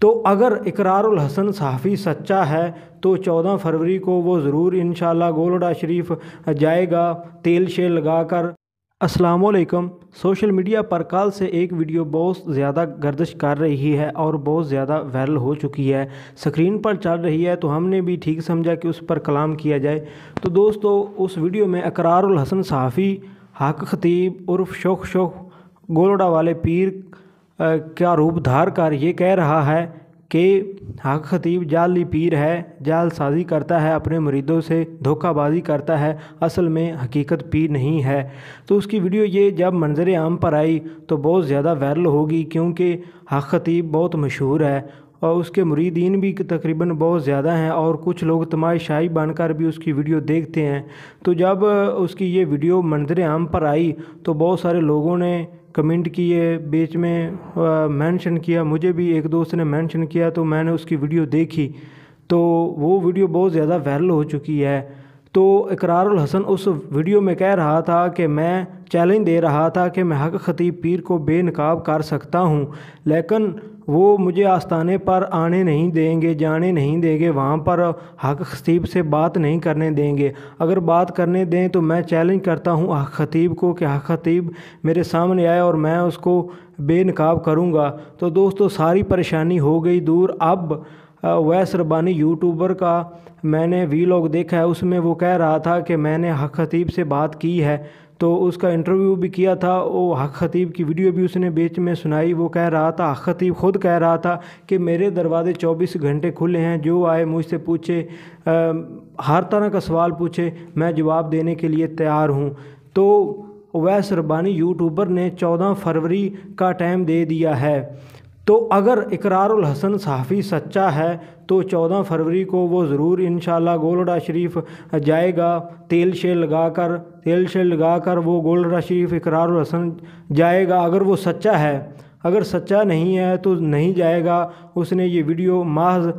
तो अगर इकरारुल हसन साफ़ी सच्चा है तो 14 फरवरी को वो ज़रूर इन गोलडा शरीफ जाएगा तेल शेल लगा कर असलम सोशल मीडिया पर कल से एक वीडियो बहुत ज़्यादा गर्दिश कर रही है और बहुत ज़्यादा वायरल हो चुकी है स्क्रीन पर चल रही है तो हमने भी ठीक समझा कि उस पर कलाम किया जाए तो दोस्तों उस वीडियो में अकरारुल हसन साफ़ी हक खतीब उर्फ शोख शोख गोलडा वाले पीर का रूप धार कर ये कह रहा है कि हक खतीब जाली पीर है जाल साजी करता है अपने मरीदों से धोखाबाजी करता है असल में हकीकत पीर नहीं है तो उसकी वीडियो ये जब मंजर आम पर आई तो बहुत ज़्यादा वायरल होगी क्योंकि हक़ खतीब बहुत मशहूर है और उसके मुरीदीन भी तकरीबन बहुत ज़्यादा हैं और कुछ लोग तमाशाही बनकर भी उसकी वीडियो देखते हैं तो जब उसकी ये वीडियो मंजर आम पर आई तो बहुत सारे लोगों ने कमेंट किए बीच में मेंशन किया मुझे भी एक दोस्त ने मेंशन किया तो मैंने उसकी वीडियो देखी तो वो वीडियो बहुत ज़्यादा वायरल हो चुकी है तो इकरारुल हसन उस वीडियो में कह रहा था कि मैं चैलेंज दे रहा था कि मैं हक ख़तीब पीर को बेनकाब कर सकता हूँ लेकिन वो मुझे आस्थाने पर आने नहीं देंगे जाने नहीं देंगे वहाँ पर हक खतीब से बात नहीं करने देंगे अगर बात करने दें तो मैं चैलेंज करता हूँ हक खतीब को कि हक खतीब मेरे सामने आए और मैं उसको बेनकाब करूँगा तो दोस्तों सारी परेशानी हो गई दूर अब वैस रबानी यूट्यूबर का मैंने वीलॉग देखा है उसमें वो कह रहा था कि मैंने हक खतीब से बात की है तो उसका इंटरव्यू भी किया था वो हक खतीब की वीडियो भी उसने बीच में सुनाई वो कह रहा था हक खतीब खुद कह रहा था कि मेरे दरवाजे 24 घंटे खुले हैं जो आए मुझसे पूछे आ, हर तरह का सवाल पूछे मैं जवाब देने के लिए तैयार हूँ तो वैस रबानी यूट्यूबर ने 14 फरवरी का टाइम दे दिया है तो अगर इकरारुल हसन साफ़ी सच्चा है तो 14 फरवरी को वो ज़रूर इन गोलडा शरीफ जाएगा तेल शेल लगाकर तेल शेल लगाकर वो गोलडा शरीफ इकरारुल हसन जाएगा अगर वो सच्चा है अगर सच्चा नहीं है तो नहीं जाएगा उसने ये वीडियो महज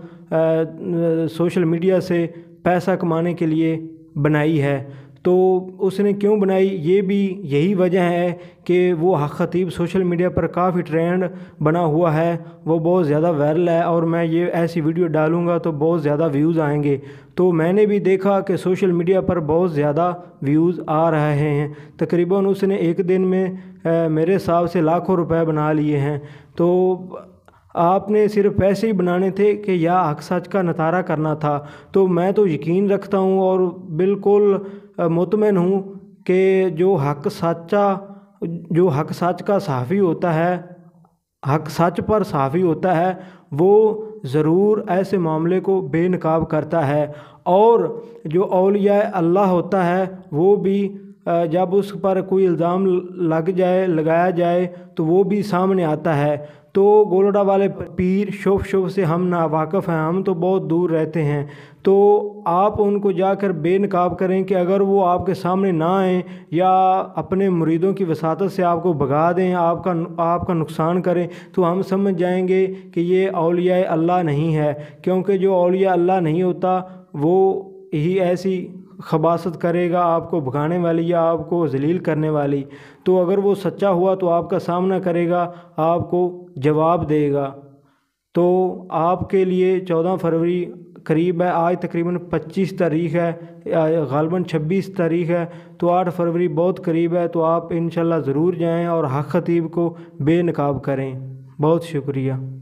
सोशल मीडिया से पैसा कमाने के लिए बनाई है तो उसने क्यों बनाई ये भी यही वजह है कि वो ख़तीब सोशल मीडिया पर काफ़ी ट्रेंड बना हुआ है वो बहुत ज़्यादा वायरल है और मैं ये ऐसी वीडियो डालूँगा तो बहुत ज़्यादा व्यूज़ आएंगे तो मैंने भी देखा कि सोशल मीडिया पर बहुत ज़्यादा व्यूज़ आ रहे हैं तकरीबन उसने एक दिन में मेरे हिसाब से लाखों रुपए बना लिए हैं तो आपने सिर्फ पैसे ही बनाने थे कि या हक सच का नतारा करना था तो मैं तो यकीन रखता हूँ और बिल्कुल मुतमिन हूँ कि जो हक सचा जो हक सच का साफ़ी होता है हक सच पर साफ़ी होता है वो ज़रूर ऐसे मामले को बेनकाब करता है और जो अलिया अल्लाह होता है वो भी जब उस पर कोई इल्ज़ाम लग जाए लगाया जाए तो वो भी सामने आता है तो गोलोडा वाले पीर शुभ शुभ से हम नावाकफ़ हैं हम तो बहुत दूर रहते हैं तो आप उनको जाकर बेनकाब करें कि अगर वो आपके सामने ना आएँ या अपने मुरीदों की वसात से आपको भगा दें आपका आपका नुकसान करें तो हम समझ जाएंगे कि ये अलिया अल्लाह नहीं है क्योंकि जो अलिया अल्लाह नहीं होता वो ही ऐसी खबासत करेगा आपको भगाने वाली या आपको जलील करने वाली तो अगर वो सच्चा हुआ तो आपका सामना करेगा आपको जवाब देगा तो आपके लिए चौदह फरवरी करीब है आज तकरीबन 25 तारीख है गालबन 26 तारीख है तो 8 फरवरी बहुत करीब है तो आप इन ज़रूर जाएं और हक खतीब को बेनकाब करें बहुत शुक्रिया